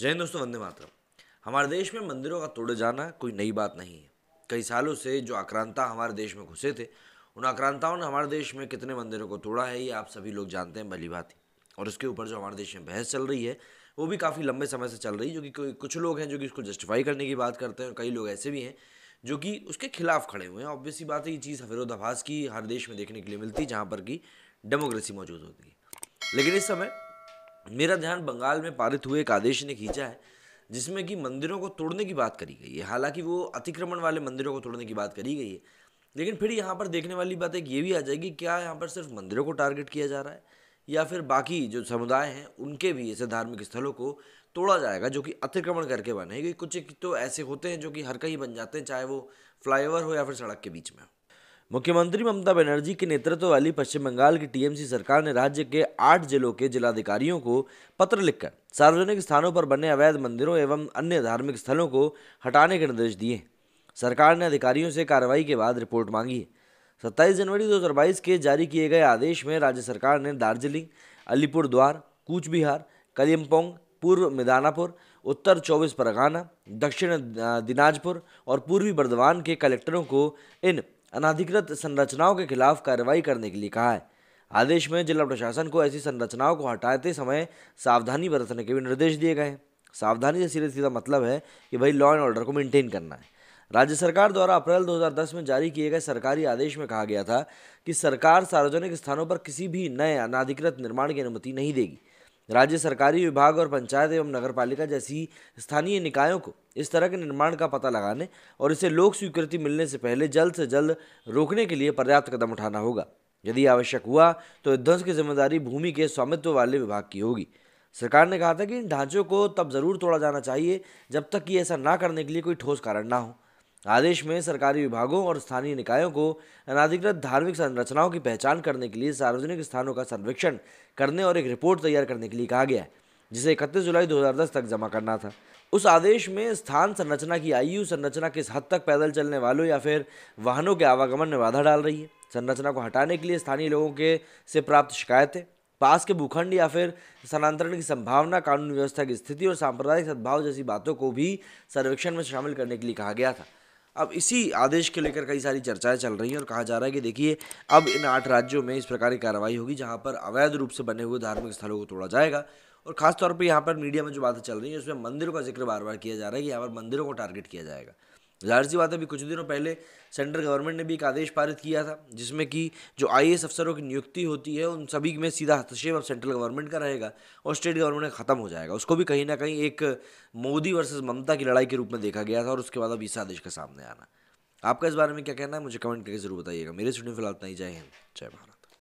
जय हिंद दोस्तों वंदे मातरम हमारे देश में मंदिरों का तोड़े जाना कोई नई बात नहीं है कई सालों से जो आक्रांता हमारे देश में घुसे थे उन आक्रांताओं ने हमारे देश में कितने मंदिरों को तोड़ा है ये आप सभी लोग जानते हैं भली बात और उसके ऊपर जो हमारे देश में बहस चल रही है वो भी काफ़ी लंबे समय से चल रही है जो कि कुछ लोग हैं जो कि इसको जस्टिफाई करने की बात करते हैं और कई लोग ऐसे भी हैं जो कि उसके खिलाफ खड़े हुए हैं ऑब्वियसली बात है ये चीज़ विरोधाभास की हर देश में देखने के लिए मिलती है जहाँ पर कि डेमोक्रेसी मौजूद होती है लेकिन इस समय मेरा ध्यान बंगाल में पारित हुए एक आदेश ने खींचा है जिसमें कि मंदिरों को तोड़ने की बात करी गई है हालांकि वो अतिक्रमण वाले मंदिरों को तोड़ने की बात करी गई है लेकिन फिर यहाँ पर देखने वाली बात एक ये भी आ जाएगी क्या यहाँ पर सिर्फ मंदिरों को टारगेट किया जा रहा है या फिर बाकी जो समुदाय हैं उनके भी ऐसे धार्मिक स्थलों को तोड़ा जाएगा जो कि अतिक्रमण करके बने कुछ कुछ तो ऐसे होते हैं जो कि हर कहीं बन जाते हैं चाहे वो फ्लाईओवर हो या फिर सड़क के बीच में मुख्यमंत्री ममता बनर्जी के नेतृत्व वाली पश्चिम बंगाल की टीएमसी सरकार ने राज्य के आठ जिलों के जिलाधिकारियों को पत्र लिखकर सार्वजनिक स्थानों पर बने अवैध मंदिरों एवं अन्य धार्मिक स्थलों को हटाने के निर्देश दिए सरकार ने अधिकारियों से कार्रवाई के बाद रिपोर्ट मांगी है सत्ताईस जनवरी दो के जारी किए गए आदेश में राज्य सरकार ने दार्जिलिंग अलीपुर द्वार कूचबिहार कलिम्पोंग पूर्व मिदानापुर उत्तर चौबीस परगाना दक्षिण दिनाजपुर और पूर्वी बर्धमान के कलेक्टरों को इन अनाधिकृत संरचनाओं के खिलाफ कार्रवाई करने के लिए कहा है आदेश में जिला प्रशासन को ऐसी संरचनाओं को हटाते समय सावधानी बरतने के भी निर्देश दिए गए हैं सावधानी से सीधे सीधा मतलब है कि भाई लॉ एंड ऑर्डर को मेंटेन करना है राज्य सरकार द्वारा अप्रैल 2010 में जारी किए गए सरकारी आदेश में कहा गया था कि सरकार सार्वजनिक स्थानों पर किसी भी नए अनाधिकृत निर्माण की अनुमति नहीं देगी राज्य सरकारी विभाग और पंचायत एवं नगर पालिका जैसी स्थानीय निकायों को इस तरह के निर्माण का पता लगाने और इसे लोक स्वीकृति मिलने से पहले जल्द से जल्द रोकने के लिए पर्याप्त कदम उठाना होगा यदि आवश्यक हुआ तो ध्वंस की जिम्मेदारी भूमि के स्वामित्व वाले विभाग की होगी सरकार ने कहा था कि इन ढांचों को तब जरूर तोड़ा जाना चाहिए जब तक कि ऐसा ना करने के लिए कोई ठोस कारण ना हो आदेश में सरकारी विभागों और स्थानीय निकायों को अनाधिकृत धार्मिक संरचनाओं की पहचान करने के लिए सार्वजनिक स्थानों का सर्वेक्षण करने और एक रिपोर्ट तैयार करने के लिए कहा गया है जिसे इकतीस जुलाई 2010 तक जमा करना था उस आदेश में स्थान संरचना की आयु संरचना किस हद तक पैदल चलने वालों या फिर वाहनों के आवागमन में बाधा डाल रही है संरचना को हटाने के लिए स्थानीय लोगों के से प्राप्त शिकायतें पास के भूखंड या फिर स्थानांतरण की संभावना कानून व्यवस्था की स्थिति और सांप्रदायिक सद्भाव जैसी बातों को भी सर्वेक्षण में शामिल करने के लिए कहा गया था अब इसी आदेश के लेकर कई सारी चर्चाएं चल रही हैं और कहा जा रहा है कि देखिए अब इन आठ राज्यों में इस प्रकार की कार्रवाई होगी जहां पर अवैध रूप से बने हुए धार्मिक स्थलों को तोड़ा जाएगा और खासतौर पर यहाँ पर मीडिया में जो बातें चल रही हैं उसमें मंदिरों का जिक्र बार बार किया जा रहा है कि यहाँ पर मंदिरों को टारगेट किया जाएगा जाहिर सी बात है अभी कुछ दिनों पहले सेंट्रल गवर्नमेंट ने भी एक आदेश पारित किया था जिसमें कि जो आई अफसरों की नियुक्ति होती है उन सभी में सीधा हस्तक्षेप अब सेंट्रल गवर्नमेंट का रहेगा और स्टेट गवर्नमेंट का ख़त्म हो जाएगा उसको भी कहीं ना कहीं एक मोदी वर्सेस ममता की लड़ाई के रूप में देखा गया था और उसके बाद अब इस आदेश का सामने आना आपका इस बारे में क्या कहना है मुझे कमेंट करके जरूर बताइएगा मेरे स्टूडियो फिलहाल इतना ही जय हिंद जय भारत